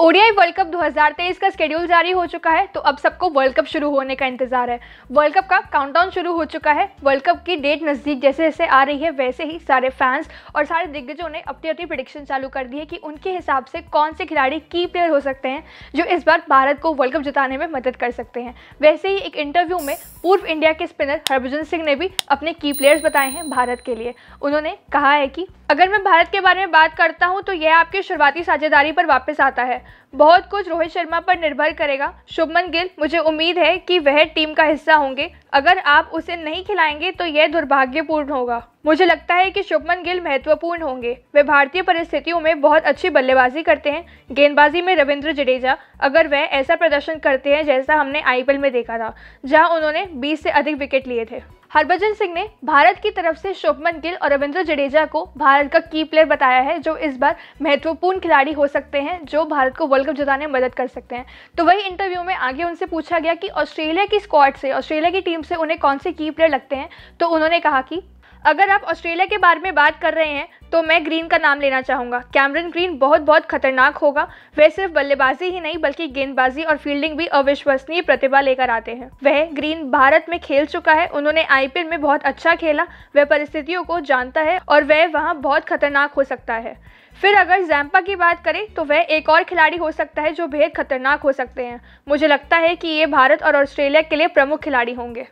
ODI world cup 2023 का schedule जारी हो चुका है तो अब सबको वर्ल्ड कप शुरू होने का इंतजार है वर्ल्ड कप का काउंटडाउन शुरू हो चुका है वर्ल्ड कप की डेट नज़दीक जैसे जैसे आ रही है वैसे ही सारे फैंस और सारे दिग्गजों ने अपनी अपनी प्रडिक्शन चालू कर दी है कि उनके हिसाब से कौन से खिलाड़ी की प्लेयर हो सकते हैं जो इस बार भारत को वर्ल्ड कप जिताने में मदद कर सकते हैं वैसे ही एक इंटरव्यू में पूर्व इंडिया के स्पिनर हरभजन सिंह ने भी अपने की प्लेयर्स बताए हैं भारत के लिए उन्होंने कहा है कि अगर मैं भारत के बारे में बात करता हूँ तो यह आपकी शुरुआती साझेदारी पर वापस आता है बहुत कुछ रोहित शर्मा पर निर्भर करेगा शुभमन गिल मुझे उम्मीद है कि वह टीम का हिस्सा होंगे अगर आप उसे नहीं खिलाएंगे तो यह दुर्भाग्यपूर्ण होगा मुझे लगता है कि शुभमन गिल महत्वपूर्ण होंगे वे भारतीय परिस्थितियों में बहुत अच्छी बल्लेबाजी करते हैं गेंदबाजी में रविंद्र जडेजा अगर वह ऐसा प्रदर्शन करते हैं जैसा हमने आईपीएल में देखा था जहाँ उन्होंने बीस से अधिक विकेट लिए थे हरभजन सिंह ने भारत की तरफ से शुभमन गिल और रविंद्र जडेजा को भारत का की प्लेयर बताया है जो इस बार महत्वपूर्ण खिलाड़ी हो सकते हैं जो भारत को वर्ल्ड कप जिताने में मदद कर सकते हैं तो वही इंटरव्यू में आगे उनसे पूछा गया कि ऑस्ट्रेलिया की स्क्वाड से ऑस्ट्रेलिया की टीम से उन्हें कौन से की प्लेयर लगते हैं तो उन्होंने कहा कि अगर आप ऑस्ट्रेलिया के बारे में बात कर रहे हैं तो मैं ग्रीन का नाम लेना चाहूँगा कैमरन ग्रीन बहुत बहुत खतरनाक होगा वह सिर्फ बल्लेबाजी ही नहीं बल्कि गेंदबाजी और फील्डिंग भी अविश्वसनीय प्रतिभा लेकर आते हैं वह ग्रीन भारत में खेल चुका है उन्होंने आई में बहुत अच्छा खेला वह परिस्थितियों को जानता है और वह वहाँ बहुत खतरनाक हो सकता है फिर अगर जैम्पा की बात करें तो वह एक और खिलाड़ी हो सकता है जो बेहद खतरनाक हो सकते हैं मुझे लगता है कि ये भारत और ऑस्ट्रेलिया के लिए प्रमुख खिलाड़ी होंगे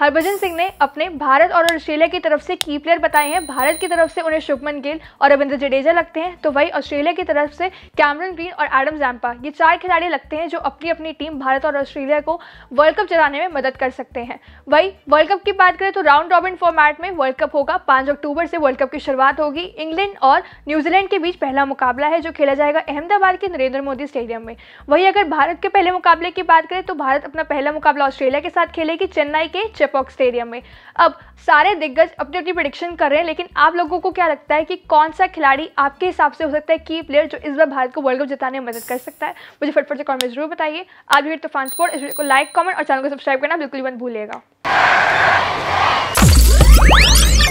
हरभजन सिंह ने अपने भारत और ऑस्ट्रेलिया की तरफ से की प्लेयर बताए हैं भारत की तरफ से उन्हें शुभमन गिल और रविंद्र जडेजा लगते हैं तो वही ऑस्ट्रेलिया की तरफ से कैमरन ग्रीन और एडम जैम्पा ये चार खिलाड़ी लगते हैं जो अपनी अपनी टीम भारत और ऑस्ट्रेलिया को वर्ल्ड कप चलाने में मदद कर सकते हैं वही वर्ल्ड कप की बात करें तो राउंड रॉबिन फॉर्मेट में वर्ल्ड कप होगा पाँच अक्टूबर से वर्ल्ड कप की शुरुआत होगी इंग्लैंड और न्यूजीलैंड के बीच पहला मुकाबला है जो खेला जाएगा अहमदाबाद के नरेंद्र मोदी स्टेडियम में वही अगर भारत के पहले मुकाबले की बात करें तो भारत अपना पहला मुकाबला ऑस्ट्रेलिया के साथ खेलेगी चेन्नई के सेपॉक स्टेडियम में अब सारे दिग्गज अपनी अपनी प्रडिक्शन कर रहे हैं लेकिन आप लोगों को क्या लगता है कि कौन सा खिलाड़ी आपके हिसाब से हो सकता है की प्लेयर जो इस बार भारत को वर्ल्ड कप जिताने में मदद कर सकता है मुझे फटफट से कॉमेंट जरूर बताइए आज भी तूफान स्पोर्ट इस वीडियो को लाइक कॉमेंट और चैनल को सब्सक्राइब करना बिल्कुल भी मत भूलिएगा